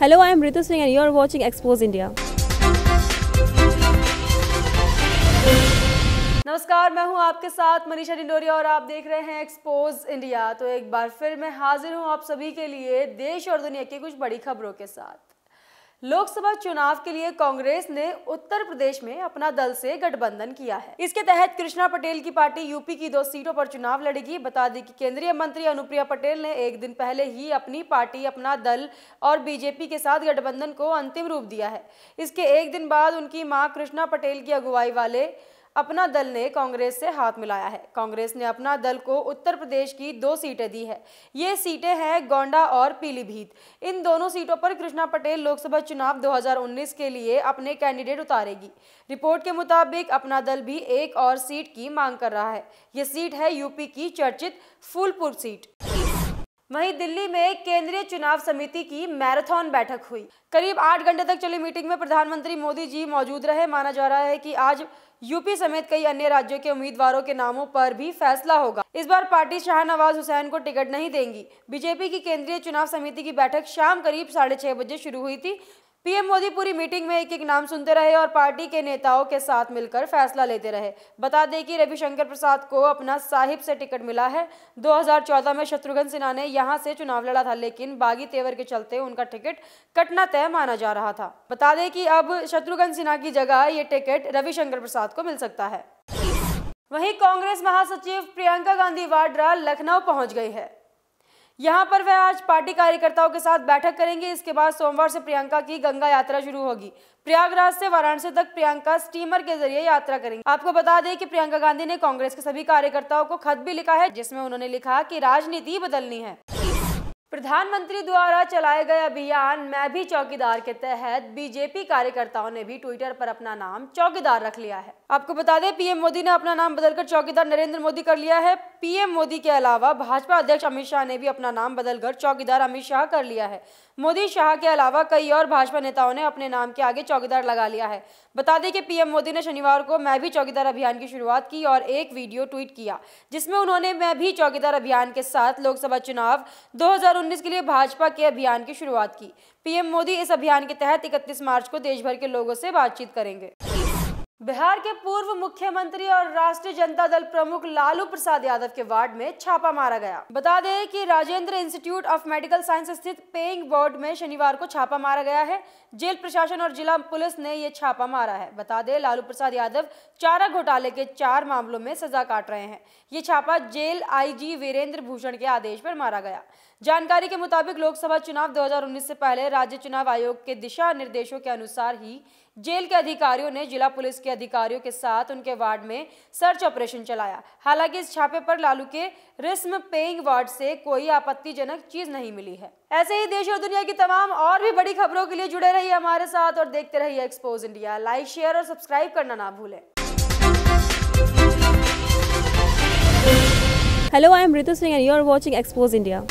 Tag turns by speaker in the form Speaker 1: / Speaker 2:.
Speaker 1: Hello, I am Ritu Singh and you are watching Expose India. नमस्कार मैं हूं आपके साथ मनीषा डिंडोरिया और आप देख रहे हैं एक्सपोज इंडिया तो एक बार फिर मैं हाजिर हूं आप सभी के लिए देश और दुनिया की कुछ बड़ी खबरों के साथ लोकसभा चुनाव के लिए कांग्रेस ने उत्तर प्रदेश में अपना दल से गठबंधन किया है इसके तहत कृष्णा पटेल की पार्टी यूपी की दो सीटों पर चुनाव लड़ेगी बता दें कि केंद्रीय मंत्री अनुप्रिया पटेल ने एक दिन पहले ही अपनी पार्टी अपना दल और बीजेपी के साथ गठबंधन को अंतिम रूप दिया है इसके एक दिन बाद उनकी माँ कृष्णा पटेल की अगुवाई वाले अपना दल ने कांग्रेस से हाथ मिलाया है कांग्रेस ने अपना दल को उत्तर प्रदेश की दो सीटें दी है ये सीटें हैं गोंडा और पीलीभीत इन दोनों सीटों पर कृष्णा पटेल लोकसभा चुनाव 2019 के लिए अपने कैंडिडेट उतारेगी रिपोर्ट के मुताबिक अपना दल भी एक और सीट की मांग कर रहा है ये सीट है यूपी की चर्चित फूलपुर सीट वहीं दिल्ली में केंद्रीय चुनाव समिति की मैराथन बैठक हुई करीब आठ घंटे तक चली मीटिंग में प्रधानमंत्री मोदी जी मौजूद रहे माना जा रहा है कि आज यूपी समेत कई अन्य राज्यों के उम्मीदवारों के नामों पर भी फैसला होगा इस बार पार्टी शाहनवाज हुसैन को टिकट नहीं देंगी बीजेपी की केंद्रीय चुनाव समिति की बैठक शाम करीब साढ़े छह बजे शुरू हुई थी पीएम मोदी पूरी मीटिंग में एक एक नाम सुनते रहे और पार्टी के नेताओं के साथ मिलकर फैसला लेते रहे बता दें कि रविशंकर प्रसाद को अपना साहिब से टिकट मिला है 2014 में शत्रुघ्न सिन्हा ने यहां से चुनाव लड़ा था लेकिन बागी तेवर के चलते उनका टिकट कटना तय माना जा रहा था बता दें कि अब शत्रुघ्न सिन्हा की जगह ये टिकट रविशंकर प्रसाद को मिल सकता है वही कांग्रेस महासचिव प्रियंका गांधी वाड्रा लखनऊ पहुंच गई है यहां पर वह आज पार्टी कार्यकर्ताओं के साथ बैठक करेंगे इसके बाद सोमवार से प्रियंका की गंगा यात्रा शुरू होगी प्रयागराज से वाराणसी तक प्रियंका स्टीमर के जरिए यात्रा करेंगे आपको बता दें कि प्रियंका गांधी ने कांग्रेस के सभी कार्यकर्ताओं को खत भी लिखा है जिसमें उन्होंने लिखा कि राजनीति बदलनी है प्रधानमंत्री द्वारा चलाए गए अभियान मैं भी चौकीदार के तहत बीजेपी कार्यकर्ताओं ने भी ट्विटर पर अपना नाम चौकीदार रख लिया है आपको बता दें पीएम मोदी ने अपना नाम बदलकर चौकीदार नरेंद्र मोदी कर लिया है पीएम मोदी के अलावा भाजपा अध्यक्ष अमित शाह ने भी अपना नाम बदलकर चौकीदार अमित शाह कर लिया है मोदी शाह के अलावा कई और भाजपा नेताओं ने अपने नाम के आगे चौकीदार लगा लिया है बता दें कि पीएम मोदी ने शनिवार को मैं भी चौकीदार अभियान की शुरुआत की और एक वीडियो ट्वीट किया जिसमें उन्होंने मैं भी चौकीदार अभियान के साथ लोकसभा चुनाव दो 2019 के लिए भाजपा के अभियान की शुरुआत की पीएम मोदी इस अभियान के तहत 31 मार्च को देशभर के लोगों से बातचीत करेंगे बिहार के पूर्व मुख्यमंत्री और राष्ट्रीय जनता दल प्रमुख लालू प्रसाद यादव के वार्ड में छापा मारा गया बता दें कि Rajendra institute of medical science स्थित पेइंग वार्ड में शनिवार को छापा मारा गया है जेल प्रशासन और जिला पुलिस ने ये छापा मारा है बता दें लालू प्रसाद यादव चारा घोटाले के चार मामलों में सजा काट रहे हैं ये छापा जेल आई वीरेंद्र भूषण के आदेश पर मारा गया जानकारी के मुताबिक लोकसभा चुनाव दो से पहले राज्य चुनाव आयोग के दिशा निर्देशों के अनुसार ही जेल के अधिकारियों ने जिला पुलिस के अधिकारियों के साथ उनके वार्ड में सर्च ऑपरेशन चलाया हालांकि इस छापे पर लालू के रिस्म पेइंग वार्ड से कोई आपत्तिजनक चीज नहीं मिली है ऐसे ही देश और दुनिया की तमाम और भी बड़ी खबरों के लिए जुड़े रहिए हमारे साथ और देखते रहिए एक्सपोज इंडिया लाइक शेयर और सब्सक्राइब करना ना भूले hello I am Ritu Singh and you are watching expose India